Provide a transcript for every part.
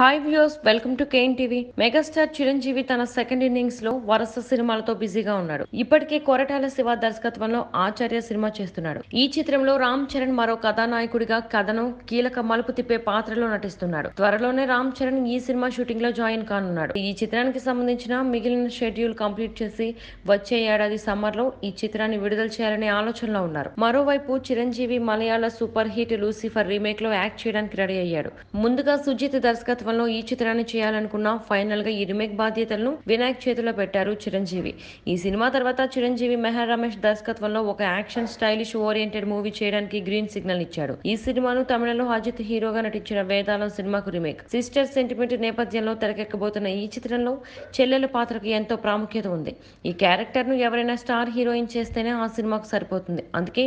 hi views welcome to Ken TV megastar Chiranjeevi తన second innings లో వరుస సినిమాలతో బిజీగా ఉన్నాడు ఇప్పటికే కొరటాల శివ దర్శకత్వంలో ఆచార్య సినిమా చేస్తున్నాడు ఈ చిత్రంలో రామ్ చరణ్ మరో కథానాయకుడిగా కథను కీలక మలుపు తిప్పే పాత్రలో నటిస్తున్నాడు త్వరలోనే రామ్ చరణ్ ఈ సినిమా షూటింగ్ లో జాయిన్ కానున్నాడు ఈ చిత్రానికి సంబంధించిన మిగిలిన షెడ్యూల్ కంప్లీట్ చేసి వచ్చే ఏడాది సమ్మర్ లో ఈ చిత్రాన్ని విడుదల చేయాలనే ఆలోచనలో ఉన్నారు మరోవైపు Chiranjeevi Malayalam super hit Lucifer remake లో యాక్ట్ చేయడానికి రెడీ అయ్యాడు ముందుగా సుజిత్ దర్శకత్వం దర్శకత్వంలో ఈ చిత్రాన్ని చేయాలనుకున్న ఫైనల్ గా ఈ రిమేక్ బాధ్యతలను వినాయక్ చేతిలో పెట్టారు చిరంజీవి ఈ సినిమా తర్వాత చిరంజీవి మెహర్ రమేష్ దర్శకత్వంలో ఒక యాక్షన్ స్టైలిష్ ఓరియంటెడ్ మూవీ చేయడానికి గ్రీన్ సిగ్నల్ ఇచ్చాడు ఈ సినిమాను తమిళంలో అజిత్ హీరోగా నటించిన వేదాలం సినిమాకు రిమేక్ సిస్టర్ సెంటిమెంట్ నేపథ్యంలో తెరకెక్కబోతున్న ఈ చిత్రంలో చెల్లెల పాత్రకు ఎంతో ప్రాముఖ్యత ఉంది ఈ క్యారెక్టర్ ను ఎవరైనా స్టార్ హీరోయిన్ చేస్తేనే ఆ సినిమాకు సరిపోతుంది అందుకే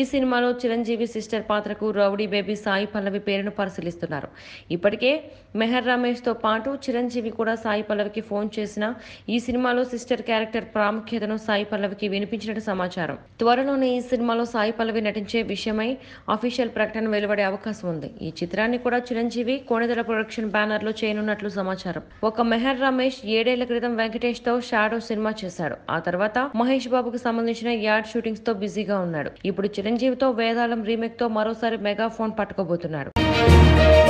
ఈ సినిమాలో చిరంజీవి సిస్టర్ పాత్రకు రౌడీ బేబీ సాయి పల్లవి పేరును పరిశీలిస్తున్నారు ఇప్పటికే మెహర్ రమేష్తో పాటు చిరంజీవి కూడా సాయి పల్లవికి ఫోన్ చేసిన ఈ సినిమాలో సిస్టర్ క్యారెక్టర్ ప్రాముఖ్యతను సాయి పల్లవికి వినిపించినట్టు సమాచారం త్వరలోనే ఈ సినిమాలో సాయి పల్లవి నటించే విషయమై అఫీషియల్ ప్రకటన వెలువడే అవకాశం ఉంది ఈ చిత్రాన్ని కూడా చిరంజీవి కోణెదల ప్రొడక్షన్ బ్యానర్ లో చేయనున్నట్లు సమాచారం ఒక మెహర్ రమేష్ ఏడేళ్ల క్రితం వెంకటేష్ తో షాడో సినిమా చేశాడు ఆ తర్వాత మహేష్ బాబుకు సంబంధించిన యాడ్ షూటింగ్స్ తో బిజీగా ఉన్నాడు ఇప్పుడు చిరంజీవితో వేదాలం రీమేక్ తో మరోసారి మెగా ఫోన్ పట్టుకోబోతున్నాడు